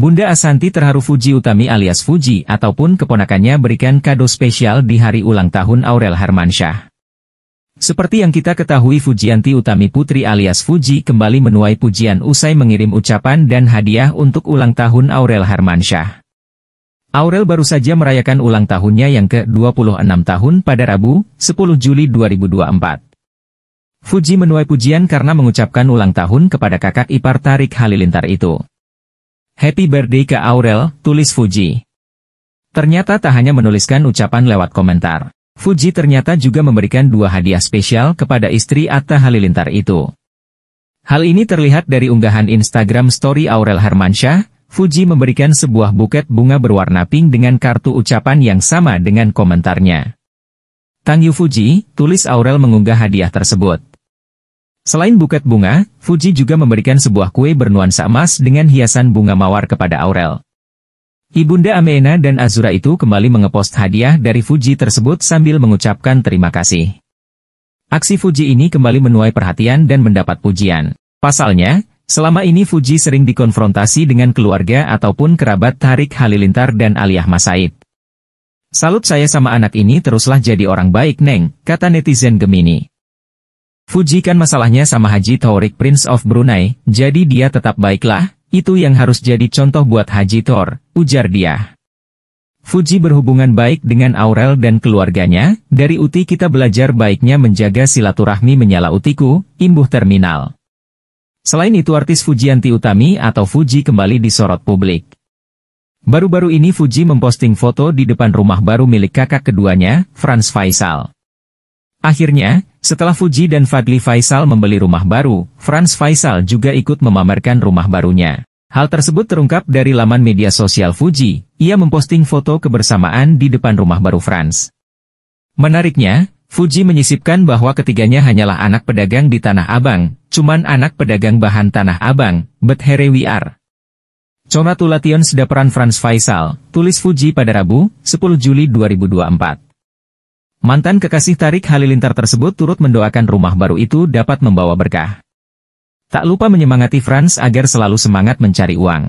Bunda Asanti terharu Fuji Utami alias Fuji ataupun keponakannya berikan kado spesial di hari ulang tahun Aurel Hermansyah. Seperti yang kita ketahui Fujianti Utami Putri alias Fuji kembali menuai pujian usai mengirim ucapan dan hadiah untuk ulang tahun Aurel Hermansyah. Aurel baru saja merayakan ulang tahunnya yang ke-26 tahun pada Rabu, 10 Juli 2024. Fuji menuai pujian karena mengucapkan ulang tahun kepada kakak ipar Tarik Halilintar itu. Happy birthday ke Aurel, tulis Fuji. Ternyata tak hanya menuliskan ucapan lewat komentar. Fuji ternyata juga memberikan dua hadiah spesial kepada istri Atta Halilintar itu. Hal ini terlihat dari unggahan Instagram story Aurel Hermansyah, Fuji memberikan sebuah buket bunga berwarna pink dengan kartu ucapan yang sama dengan komentarnya. Tang Yu Fuji, tulis Aurel mengunggah hadiah tersebut. Selain buket bunga, Fuji juga memberikan sebuah kue bernuansa emas dengan hiasan bunga mawar kepada Aurel. Ibunda Amena dan Azura itu kembali mengepost hadiah dari Fuji tersebut sambil mengucapkan terima kasih. Aksi Fuji ini kembali menuai perhatian dan mendapat pujian. Pasalnya, selama ini Fuji sering dikonfrontasi dengan keluarga ataupun kerabat Tarik Halilintar dan Aliyah Masaid. Salut saya sama anak ini teruslah jadi orang baik, Neng, kata netizen Gemini. Fuji kan masalahnya sama Haji Thorik Prince of Brunei, jadi dia tetap baiklah, itu yang harus jadi contoh buat Haji Thor. ujar dia. Fuji berhubungan baik dengan Aurel dan keluarganya, dari Uti kita belajar baiknya menjaga silaturahmi menyala Utiku, imbuh terminal. Selain itu artis Fujianti Utami atau Fuji kembali disorot publik. Baru-baru ini Fuji memposting foto di depan rumah baru milik kakak keduanya, Franz Faisal. Akhirnya, setelah Fuji dan Fadli Faisal membeli rumah baru, Franz Faisal juga ikut memamerkan rumah barunya. Hal tersebut terungkap dari laman media sosial Fuji, ia memposting foto kebersamaan di depan rumah baru Franz. Menariknya, Fuji menyisipkan bahwa ketiganya hanyalah anak pedagang di Tanah Abang, cuman anak pedagang bahan Tanah Abang, but here we are. Conatulation peran Franz Faisal, tulis Fuji pada Rabu, 10 Juli 2024. Mantan kekasih Tarik Halilintar tersebut turut mendoakan rumah baru itu dapat membawa berkah. Tak lupa menyemangati Franz agar selalu semangat mencari uang.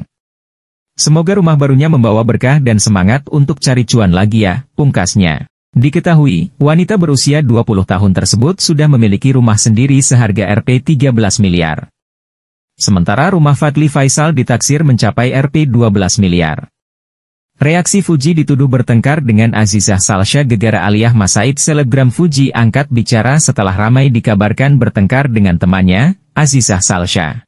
Semoga rumah barunya membawa berkah dan semangat untuk cari cuan lagi ya, pungkasnya. Diketahui, wanita berusia 20 tahun tersebut sudah memiliki rumah sendiri seharga Rp 13 miliar. Sementara rumah Fadli Faisal ditaksir mencapai Rp 12 miliar. Reaksi Fuji dituduh bertengkar dengan Azizah Salsha gegara aliyah Masaid selegram Fuji angkat bicara setelah ramai dikabarkan bertengkar dengan temannya, Azizah Salsha.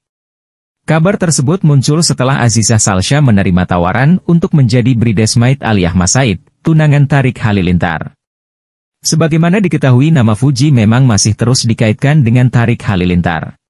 Kabar tersebut muncul setelah Azizah Salsha menerima tawaran untuk menjadi bridesmaid aliyah Masaid, tunangan Tarik Halilintar. Sebagaimana diketahui nama Fuji memang masih terus dikaitkan dengan Tarik Halilintar.